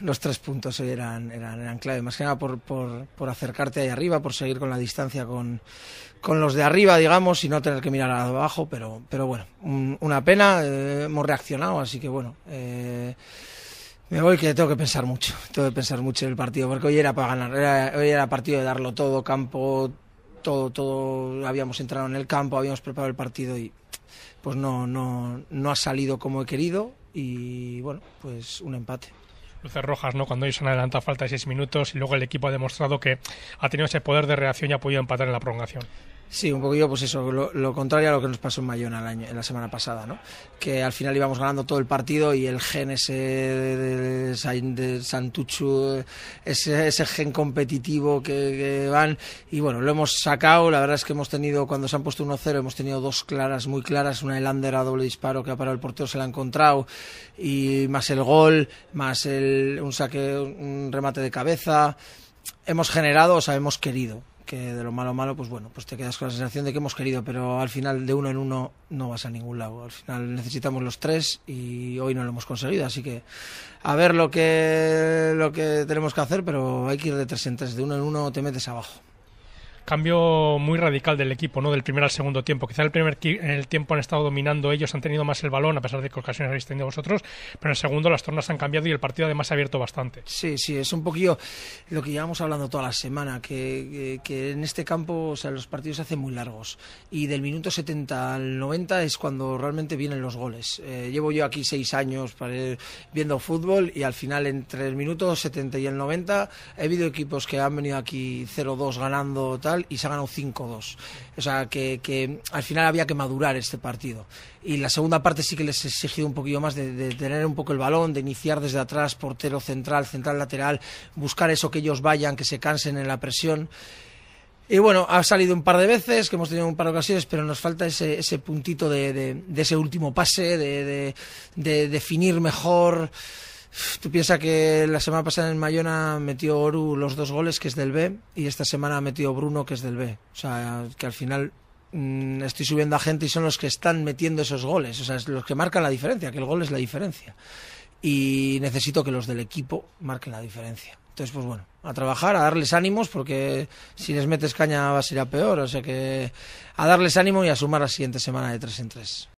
los tres puntos hoy eran, eran, eran clave, más que nada por, por, por, acercarte ahí arriba, por seguir con la distancia con, los de arriba, digamos, y no tener que mirar abajo, pero, pero bueno, una pena, eh, hemos reaccionado, así que bueno, eh, me voy que tengo que pensar mucho, tengo que pensar mucho en el partido, porque hoy era para ganar, hoy era partido de darlo todo, campo, todo, todo, habíamos entrado en el campo, habíamos preparado el partido y pues no, no, no ha salido como he querido y bueno, pues un empate luces rojas, ¿no? Cuando ellos han adelantado falta de seis minutos y luego el equipo ha demostrado que ha tenido ese poder de reacción y ha podido empatar en la prolongación. Sí, un poquillo, pues eso, lo, contrario a lo que nos pasó en Mayona en la semana pasada, ¿no? Que al final íbamos ganando todo el partido y el gen ese de, Santuchu, ese, gen competitivo que, van, y bueno, lo hemos sacado. La verdad es que hemos tenido, cuando se han puesto 1-0, hemos tenido dos claras, muy claras, una Elander a doble disparo que ha parado el portero, se la ha encontrado, y más el gol, más un saque, un remate de cabeza. Hemos generado, o sea, hemos querido que de lo malo malo, pues bueno, pues te quedas con la sensación de que hemos querido, pero al final de uno en uno no vas a ningún lado. Al final necesitamos los tres y hoy no lo hemos conseguido, así que a ver lo que, lo que tenemos que hacer, pero hay que ir de tres en tres, de uno en uno te metes abajo cambio muy radical del equipo, ¿no? Del primer al segundo tiempo. Quizá el primer el tiempo han estado dominando ellos, han tenido más el balón, a pesar de que ocasiones habéis tenido vosotros, pero en el segundo las tornas han cambiado y el partido además se ha abierto bastante. Sí, sí, es un poquillo lo que llevamos hablando toda la semana, que, en este campo, o sea, los partidos se hacen muy largos. Y del minuto 70 al 90 es cuando realmente vienen los goles. Eh, llevo yo aquí seis años viendo fútbol y al final entre el minuto 70 y el 90 he habido equipos que han venido aquí 0-2 ganando tal y se ha ganado 5-2. O sea, que, al final había que madurar este partido. Y la segunda parte sí que les he exigido un poquillo más de, tener un poco el balón, de iniciar desde atrás, portero central, central lateral, buscar eso que ellos vayan, que se cansen en la presión. Y bueno, ha salido un par de veces, que hemos tenido un par de ocasiones, pero nos falta ese, puntito de, ese último pase, de definir mejor. Tú piensas que la semana pasada en Mayona metió Oru los dos goles, que es del B, y esta semana ha metido Bruno, que es del B. O sea, que al final mm, estoy subiendo a gente y son los que están metiendo esos goles. O sea, los que marcan la diferencia, que el gol es la diferencia. Y necesito que los del equipo marquen la diferencia. Entonces, pues bueno, a trabajar, a darles ánimos, porque si les metes caña va a ser a peor. O sea que a darles ánimo y a sumar la siguiente semana de tres en tres.